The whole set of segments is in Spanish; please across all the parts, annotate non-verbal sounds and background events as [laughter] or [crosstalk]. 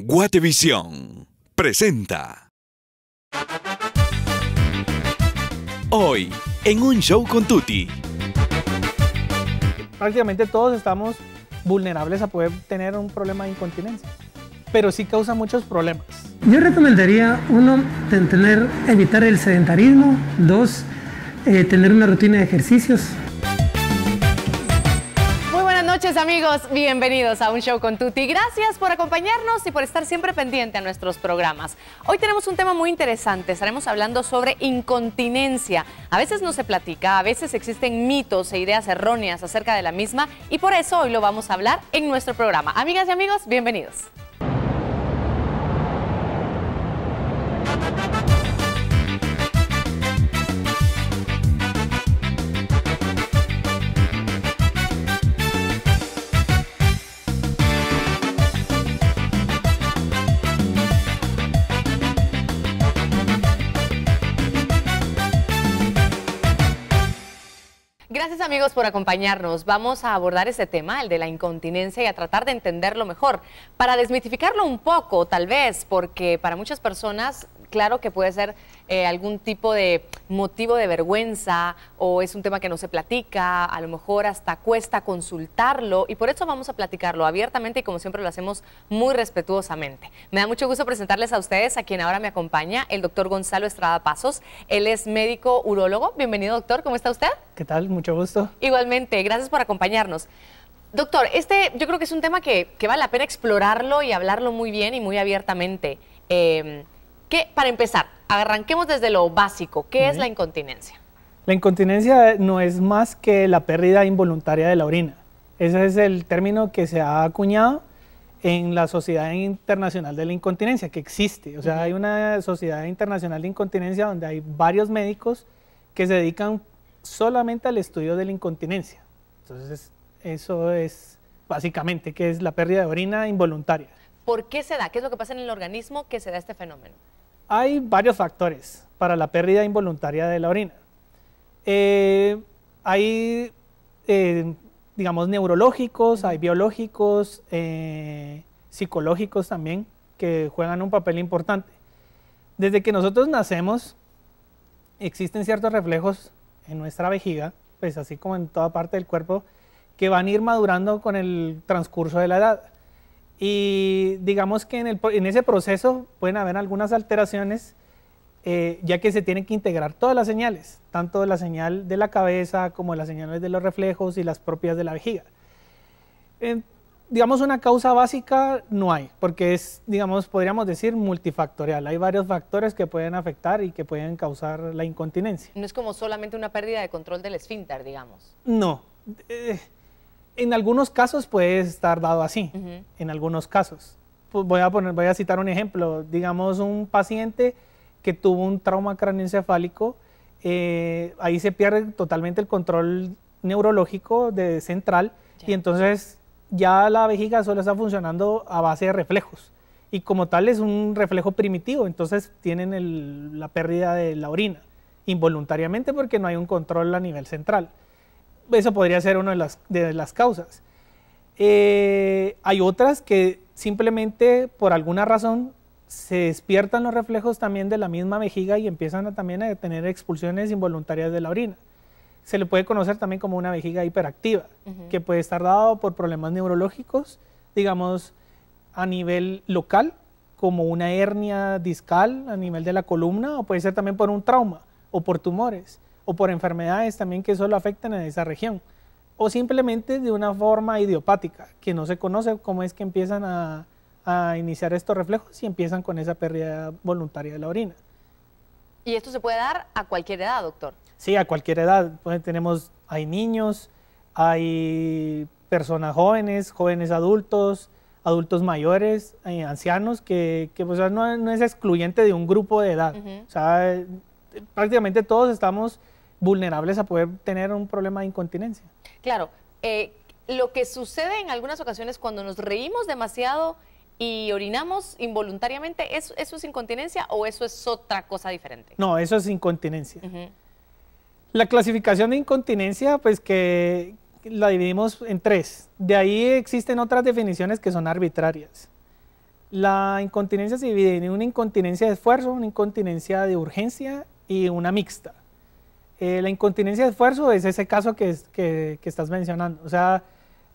Guatevisión presenta. Hoy, en un show con Tuti. Prácticamente todos estamos vulnerables a poder tener un problema de incontinencia, pero sí causa muchos problemas. Yo recomendaría, uno, tener, evitar el sedentarismo, dos, eh, tener una rutina de ejercicios, amigos, bienvenidos a Un Show con Tuti. Gracias por acompañarnos y por estar siempre pendiente a nuestros programas. Hoy tenemos un tema muy interesante. Estaremos hablando sobre incontinencia. A veces no se platica, a veces existen mitos e ideas erróneas acerca de la misma y por eso hoy lo vamos a hablar en nuestro programa. Amigas y amigos, bienvenidos. amigos por acompañarnos. Vamos a abordar ese tema, el de la incontinencia, y a tratar de entenderlo mejor, para desmitificarlo un poco, tal vez, porque para muchas personas claro que puede ser eh, algún tipo de motivo de vergüenza o es un tema que no se platica, a lo mejor hasta cuesta consultarlo y por eso vamos a platicarlo abiertamente y como siempre lo hacemos muy respetuosamente. Me da mucho gusto presentarles a ustedes a quien ahora me acompaña, el doctor Gonzalo Estrada Pasos. Él es médico urólogo. Bienvenido doctor, ¿cómo está usted? ¿Qué tal? Mucho gusto. Igualmente, gracias por acompañarnos. Doctor, este yo creo que es un tema que, vale la pena explorarlo y hablarlo muy bien y muy abiertamente. Em, que para empezar, arranquemos desde lo básico. ¿Qué es la incontinencia? La incontinencia no es más que la pérdida involuntaria de la orina. Ese es el término que se ha acuñado en la Sociedad Internacional de la Incontinencia, que existe. O sea, hay una Sociedad Internacional de Incontinencia donde hay varios médicos que se dedican solamente al estudio de la incontinencia. Entonces, eso es básicamente que es la pérdida de orina involuntaria. ¿Por qué se da? ¿Qué es lo que pasa en el organismo que se da este fenómeno? Hay varios factores para la pérdida involuntaria de la orina. Eh, hay, eh, digamos, neurológicos, hay biológicos, eh, psicológicos también, que juegan un papel importante. Desde que nosotros nacemos, existen ciertos reflejos en nuestra vejiga, pues así como en toda parte del cuerpo, que van a ir madurando con el transcurso de la edad. Y digamos que en, el, en ese proceso pueden haber algunas alteraciones, eh, ya que se tienen que integrar todas las señales, tanto la señal de la cabeza como las señales de los reflejos y las propias de la vejiga. digamos, una causa básica no hay, porque es, digamos, podríamos decir multifactorial. Hay varios factores que pueden afectar y que pueden causar la incontinencia. No es como solamente una pérdida de control del esfínter, digamos. No. Eh, en algunos casos puede estar dado así, en algunos casos. Pues voy, a poner, voy a citar un ejemplo, digamos un paciente que tuvo un trauma craneoencefálico. Eh, ahí se pierde totalmente el control neurológico de central y entonces ya la vejiga solo está funcionando a base de reflejos y como tal es un reflejo primitivo, entonces tienen la pérdida de la orina involuntariamente porque no hay un control a nivel central eso podría ser una de las, causas. Eh, hay otras que simplemente por alguna razón se despiertan los reflejos también de la misma vejiga y empiezan también a tener expulsiones involuntarias de la orina. Se le puede conocer también como una vejiga hiperactiva, que puede estar dado por problemas neurológicos, digamos, a nivel local, como una hernia discal a nivel de la columna, o puede ser también por un trauma o por tumores o por enfermedades también que solo afectan en esa región, o simplemente de una forma idiopática, que no se conoce cómo es que empiezan a, iniciar estos reflejos y empiezan con esa pérdida voluntaria de la orina. ¿Y esto se puede dar a cualquier edad, doctor? Sí, a cualquier edad. Pues tenemos, hay niños, hay personas jóvenes, jóvenes adultos, adultos mayores, eh, ancianos, que, pues, no, es excluyente de un grupo de edad. O sea, prácticamente todos estamos vulnerables a poder tener un problema de incontinencia. Claro, eh, lo que sucede en algunas ocasiones cuando nos reímos demasiado y orinamos involuntariamente, ¿eso, es incontinencia o eso es otra cosa diferente? No, eso es incontinencia. La clasificación de incontinencia, pues que la dividimos en tres. De ahí existen otras definiciones que son arbitrarias. La incontinencia se divide en una incontinencia de esfuerzo, una incontinencia de urgencia y una mixta. Eh, la incontinencia de esfuerzo es ese caso que, estás mencionando. O sea,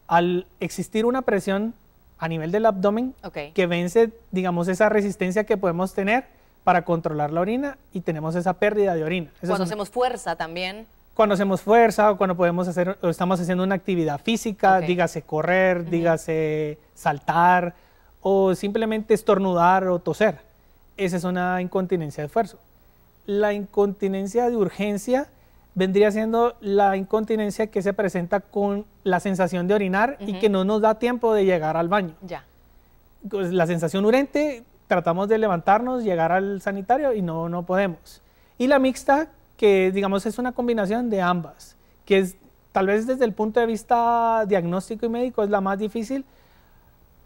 al existir una presión a nivel del abdomen que vence, digamos, esa resistencia que podemos tener para controlar la orina y tenemos esa pérdida de orina. cuando hacemos fuerza también. Cuando hacemos fuerza o cuando podemos hacer, estamos haciendo una actividad física, dígase correr, dígase saltar o simplemente estornudar o toser. Esa es una incontinencia de esfuerzo la incontinencia de urgencia vendría siendo la incontinencia que se presenta con la sensación de orinar y que no nos da tiempo de llegar al baño. Ya. Pues la sensación urente, tratamos de levantarnos, llegar al sanitario y no, no podemos. Y la mixta, que digamos es una combinación de ambas, que es tal vez desde el punto de vista diagnóstico y médico es la más difícil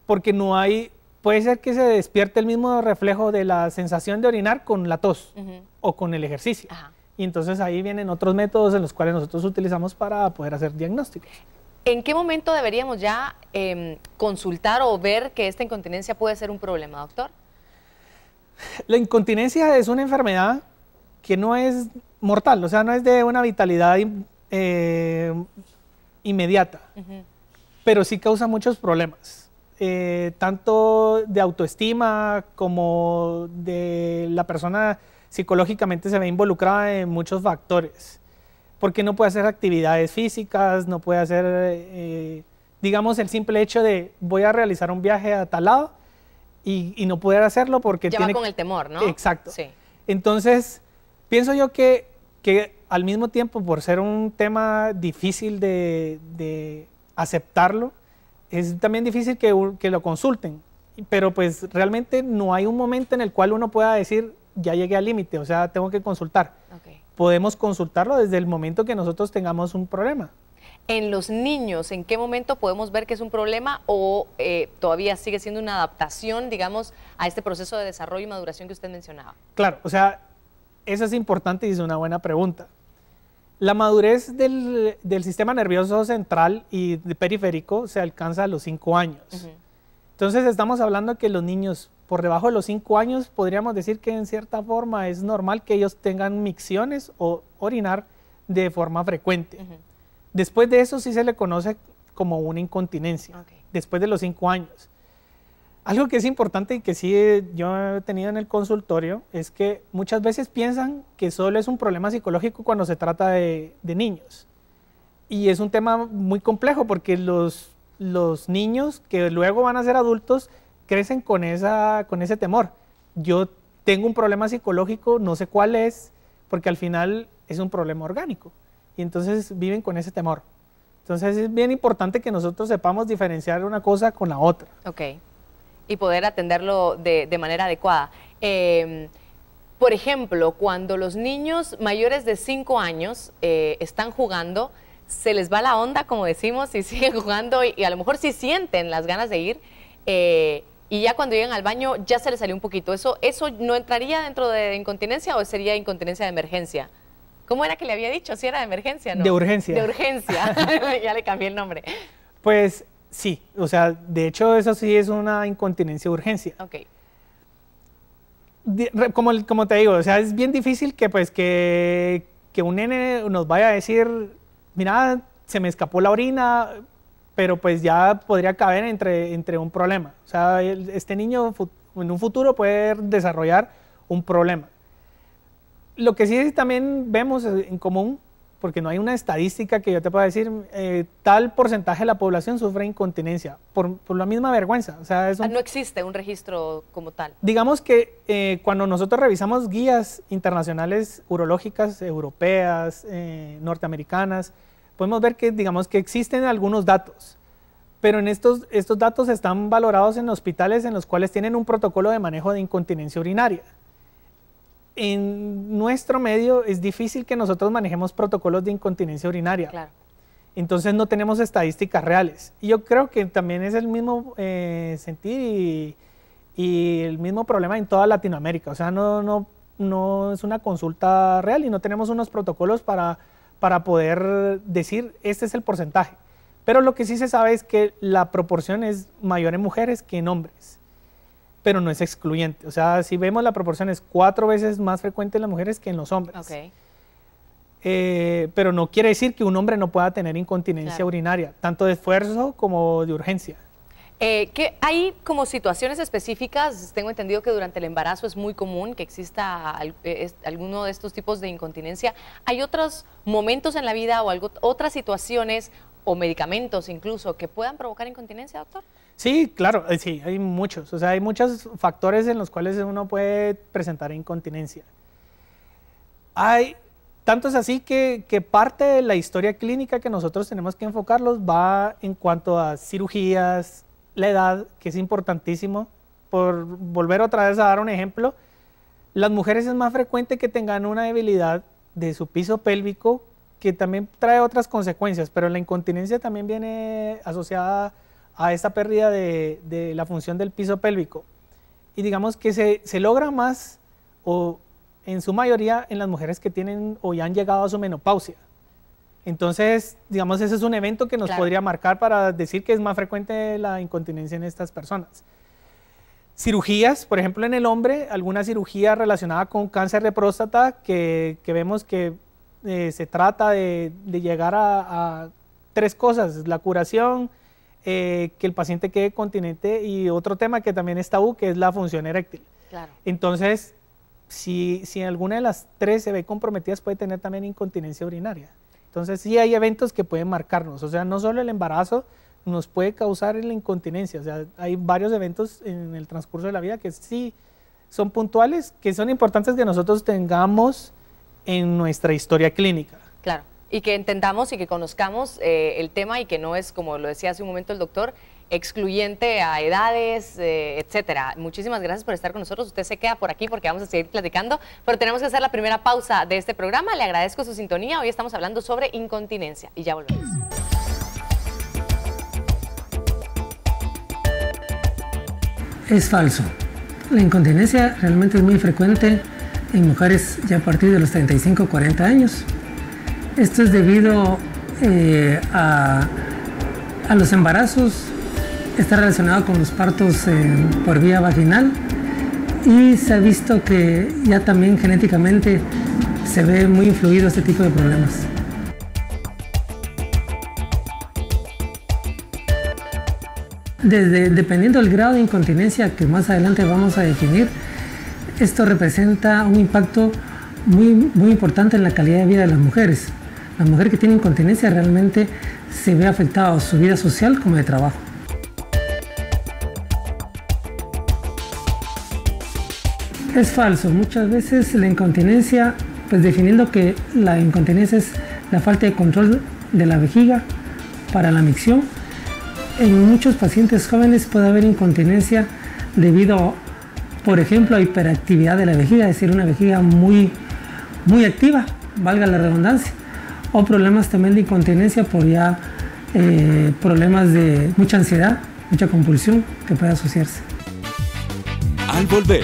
porque no hay puede ser que se despierte el mismo reflejo de la sensación de orinar con la tos o con el ejercicio. Y entonces ahí vienen otros métodos en los cuales nosotros utilizamos para poder hacer diagnósticos. ¿En qué momento deberíamos ya em, consultar o ver que esta incontinencia puede ser un problema, doctor? La incontinencia es una enfermedad que no es mortal, o sea, no es de una vitalidad eh, inmediata, pero sí causa muchos problemas. Eh, tanto de autoestima como de la persona psicológicamente se ve involucrada en muchos factores, porque no puede hacer actividades físicas, no puede hacer, eh, digamos, el simple hecho de voy a realizar un viaje a tal lado y, no poder hacerlo porque... Ya tiene... con el temor, ¿no? Exacto. Entonces, pienso yo que, que al mismo tiempo, por ser un tema difícil de, de aceptarlo, es también difícil que, lo consulten, pero pues realmente no hay un momento en el cual uno pueda decir, ya llegué al límite, o sea, tengo que consultar. Podemos consultarlo desde el momento que nosotros tengamos un problema. En los niños, ¿en qué momento podemos ver que es un problema o eh, todavía sigue siendo una adaptación, digamos, a este proceso de desarrollo y maduración que usted mencionaba? Claro, o sea, eso es importante y es una buena pregunta. La madurez del, sistema nervioso central y periférico se alcanza a los 5 años. Entonces estamos hablando que los niños por debajo de los 5 años podríamos decir que en cierta forma es normal que ellos tengan micciones o orinar de forma frecuente. Después de eso sí se le conoce como una incontinencia, después de los 5 años. Algo que es importante y que sí eh, yo he tenido en el consultorio es que muchas veces piensan que solo es un problema psicológico cuando se trata de, niños. Y es un tema muy complejo porque los, los, niños que luego van a ser adultos crecen con, esa, con ese temor. Yo tengo un problema psicológico, no sé cuál es, porque al final es un problema orgánico. Y entonces viven con ese temor. Entonces es bien importante que nosotros sepamos diferenciar una cosa con la otra. Okay y poder atenderlo de, manera adecuada. Em, por ejemplo, cuando los niños mayores de 5 años eh, están jugando, se les va la onda, como decimos, y [laughs] siguen jugando y, a lo mejor si sienten las ganas de ir. Eh, y ya cuando llegan al baño ya se les salió un poquito. ¿Eso, ¿Eso no entraría dentro de incontinencia o sería incontinencia de emergencia? ¿Cómo era que le había dicho? Si era de emergencia, ¿no? De urgencia. De urgencia. [laughs] ya le cambié el nombre. Pues Sí, o sea, de hecho eso sí es una incontinencia de urgencia. Ok. como, como te digo, o sea, es bien difícil que pues que, que un nene nos vaya a decir, mira, se me escapó la orina, pero pues ya podría caber entre, entre un problema. O sea, este niño en un futuro puede desarrollar un problema. Lo que sí también vemos en común porque no hay una estadística que yo te pueda decir eh, tal porcentaje de la población sufre incontinencia por, la misma vergüenza. sea, ah, no existe un registro como tal. Digamos que eh, cuando nosotros revisamos guías internacionales urológicas, europeas, eh, norteamericanas, podemos ver que digamos que existen algunos datos, pero en estos, estos datos están valorados en hospitales en los cuales tienen un protocolo de manejo de incontinencia urinaria en nuestro medio es difícil que nosotros manejemos protocolos de incontinencia urinaria. Entonces no tenemos estadísticas reales. Y yo creo que también es el mismo eh, sentir y, el mismo problema en toda Latinoamérica. O sea, no, no, no es una consulta real y no tenemos unos protocolos para, para poder decir este es el porcentaje. Pero lo que sí se sabe es que la proporción es mayor en mujeres que en hombres pero no es excluyente. O sea, si vemos la proporción es cuatro veces más frecuente en las mujeres que en los hombres. Eh, pero no quiere decir que un hombre no pueda tener incontinencia urinaria, tanto de esfuerzo como de urgencia. Eh, hay como situaciones específicas, tengo entendido que durante el embarazo es muy común que exista alguno de estos tipos de incontinencia. ¿Hay otros momentos en la vida o otras situaciones o medicamentos incluso que puedan provocar incontinencia, doctor? Sí, claro, eh, sí, hay muchos. O sea, hay muchos factores en los cuales uno puede presentar incontinencia. Hay, tanto es así que, parte de la historia clínica que nosotros tenemos que enfocarlos va en cuanto a cirugías, la edad, que es importantísimo. Por volver otra vez a dar un ejemplo, las mujeres es más frecuente que tengan una debilidad de su piso pélvico que también trae otras consecuencias, pero la incontinencia también viene asociada a esta pérdida de, la función del piso pélvico. Y digamos que se, logra más o en su mayoría en las mujeres que tienen o ya han llegado a su menopausia. Entonces, digamos, ese es un evento que nos podría marcar para decir que es más frecuente la incontinencia en estas personas. Cirugías, por ejemplo, en el hombre, alguna cirugía relacionada con cáncer de próstata que, vemos que eh, se trata de, llegar a tres cosas, la curación, eh, que el paciente quede continente y otro tema que también es tabú, que es la función eréctil. Claro. Entonces, si, si alguna de las tres se ve comprometidas, puede tener también incontinencia urinaria. Entonces, sí hay eventos que pueden marcarnos, o sea, no solo el embarazo nos puede causar la incontinencia, o sea, hay varios eventos en el transcurso de la vida que sí son puntuales, que son importantes que nosotros tengamos en nuestra historia clínica. Claro. Y que entendamos y que conozcamos eh, el tema y que no es, como lo decía hace un momento el doctor, excluyente a edades, eh, etcétera. Muchísimas gracias por estar con nosotros. Usted se queda por aquí porque vamos a seguir platicando, pero tenemos que hacer la primera pausa de este programa. Le agradezco su sintonía. Hoy estamos hablando sobre incontinencia y ya volvemos. Es falso. La incontinencia realmente es muy frecuente en mujeres ya a partir de los 35 40 años. Esto es debido eh, a, los embarazos, está relacionado con los partos eh, por vía vaginal y se ha visto que ya también genéticamente se ve muy influido este tipo de problemas. dependiendo del grado de incontinencia que más adelante vamos a definir, esto representa un impacto muy importante en la calidad de vida de las mujeres la mujer que tiene incontinencia realmente se ve afectada a su vida social como de trabajo. Es falso, muchas veces la incontinencia, pues definiendo que la incontinencia es la falta de control de la vejiga para la micción, en muchos pacientes jóvenes puede haber incontinencia debido, por ejemplo, a hiperactividad de la vejiga, es decir, una vejiga muy, muy activa, valga la redundancia, o problemas también de incontinencia por ya eh, problemas de mucha ansiedad, mucha compulsión que puede asociarse. Al volver.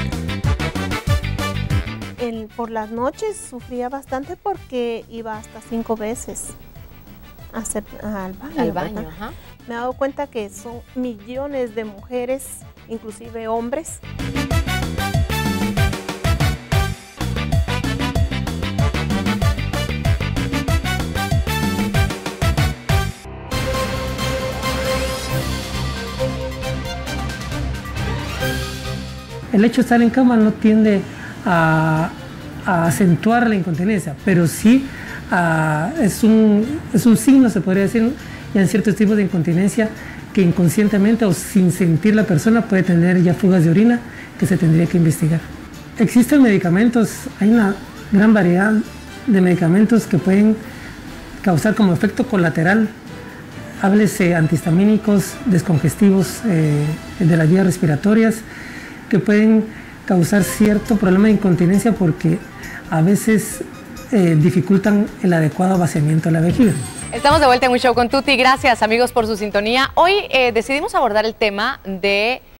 por las noches sufría bastante porque iba hasta cinco veces a al baño. Me he dado cuenta que son millones de mujeres, inclusive hombres, El hecho de estar en cama no tiende a, acentuar la incontinencia, pero sí es, un, signo, se podría decir, y en ciertos tipos de incontinencia que inconscientemente o sin sentir la persona puede tener ya fugas de orina que se tendría que investigar. Existen medicamentos, hay una gran variedad de medicamentos que pueden causar como efecto colateral, háblese antihistamínicos, descongestivos eh, de las vías respiratorias, que pueden causar cierto problema de incontinencia porque a veces eh, dificultan el adecuado vaciamiento de la vejiga. Estamos de vuelta en un show con Tuti. Gracias amigos por su sintonía. Hoy eh, decidimos abordar el tema de